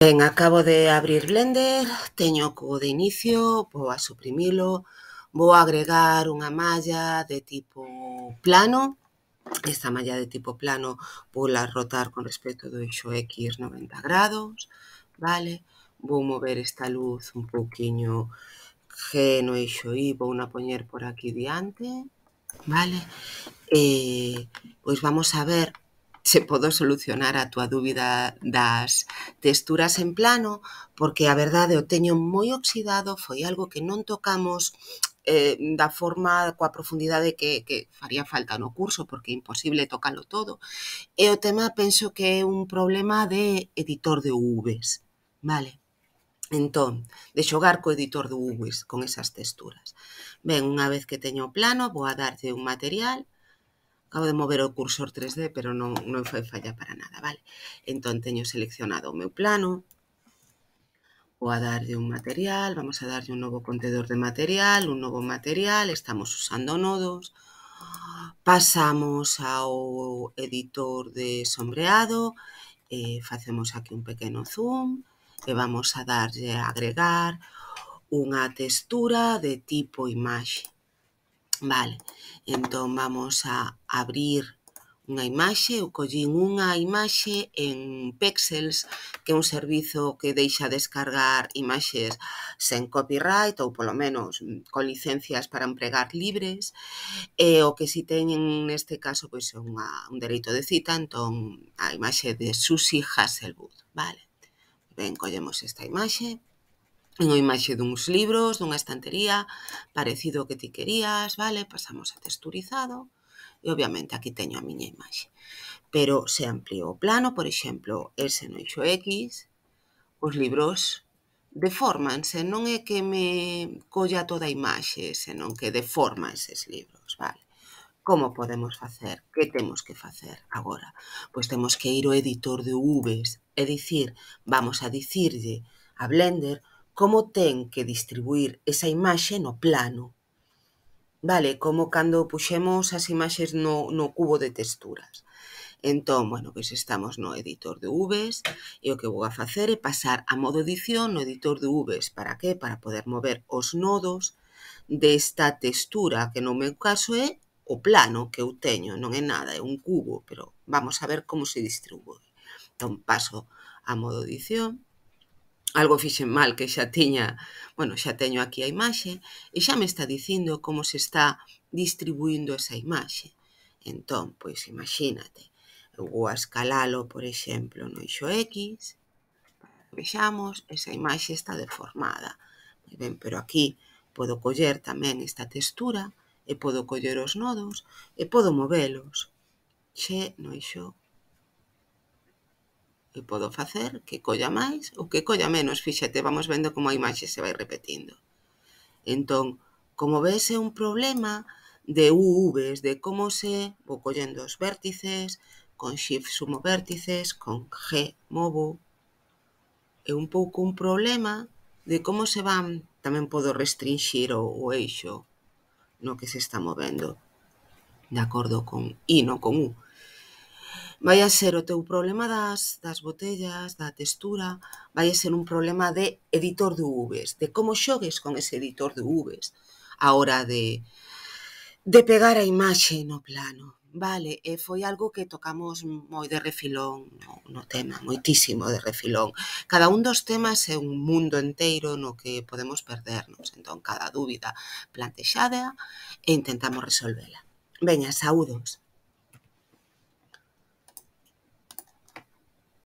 Bien, acabo de abrir Blender, tengo de inicio, voy a suprimirlo, voy a agregar una malla de tipo plano, esta malla de tipo plano voy a rotar con respecto de eixo X 90 grados, vale? a mover esta luz un poquito Geno no eixo Y, voy a poner por aquí diante, vale? pues vamos a ver se podo solucionar a túa dúbida das texturas en plano, porque a verdade o teño moi oxidado, foi algo que non tocamos eh, da forma coa profundidade que, que faría falta no curso, porque é imposible tocalo todo. E o tema penso que é un problema de editor de UVs, vale? Entón, de xogar co editor de UVs con esas texturas. Ben, unha vez que teño o plano, vou a darlle un material, Acabo de mover o cursor 3D, pero non, non foi falla para nada, vale? Entón, teño seleccionado o meu plano, vou a darlle un material, vamos a darlle un novo contedor de material, un novo material, estamos usando nodos, pasamos ao editor de sombreado, e facemos aquí un pequeno zoom, e vamos a darlle a agregar unha textura de tipo imaxe. Vale, entón vamos a abrir unha imaxe, eu collín unha imaxe en Pexels, que é un servizo que deixa descargar imaxes sen copyright ou polo menos con licencias para empregar libres, e o que si teñen neste caso pois é unha, un dereito de cita, entón a imaxe de Susie Hasselwood, vale. Ben, collemos esta imaxe unha imaxe duns libros, dunha estantería, parecido ao que ti querías, vale? Pasamos a texturizado e obviamente aquí teño a miña imaxe. Pero se ampliou o plano, por exemplo, ese noixo X, os libros deformanse, non é que me colla toda a imaxe, senón que deforma eses libros, vale? Como podemos facer? Que temos que facer agora? Pois temos que ir ao editor de UVs, é dicir, vamos a dicirlle a Blender como ten que distribuir esa imaxe no plano. Vale, como cando puxemos as imaxes no, no cubo de texturas. Entón, bueno, pois estamos no editor de Vs e o que vou a facer é pasar a modo edición no editor de Vs. Para que? Para poder mover os nodos desta textura, que no meu caso é o plano que eu teño, non é nada, é un cubo, pero vamos a ver como se distribúe. Entón, paso a modo edición Algo fixen mal que xa tiña, bueno, xa teño aquí a imaxe e xa me está dicindo como se está distribuindo esa imaxe. Entón, pois imagínate, eu vou a escalalo, por exemplo, no eixo X, vexamos, esa imaxe está deformada. Moi ben, pero aquí podo coller tamén esta textura e podo coller os nodos e podo movelos. Xe no eixo que podo facer, que colla máis ou que colla menos, fíxate, vamos vendo como a imaxe se vai repetindo. Entón, como ves é un problema de UVs, de como se vou collendo os vértices, con shift sumo vértices, con G movo, é un pouco un problema de como se van, tamén podo restringir o, o eixo no que se está movendo, de acordo con I, non con U vai a ser o teu problema das, das botellas, da textura, vai a ser un problema de editor de UVs, de como xogues con ese editor de UVs a hora de, de pegar a imaxe no plano. Vale, e foi algo que tocamos moi de refilón no, no tema, moitísimo de refilón. Cada un dos temas é un mundo enteiro no que podemos perdernos, entón cada dúbida plantexada e intentamos resolvela. Veña, saúdos.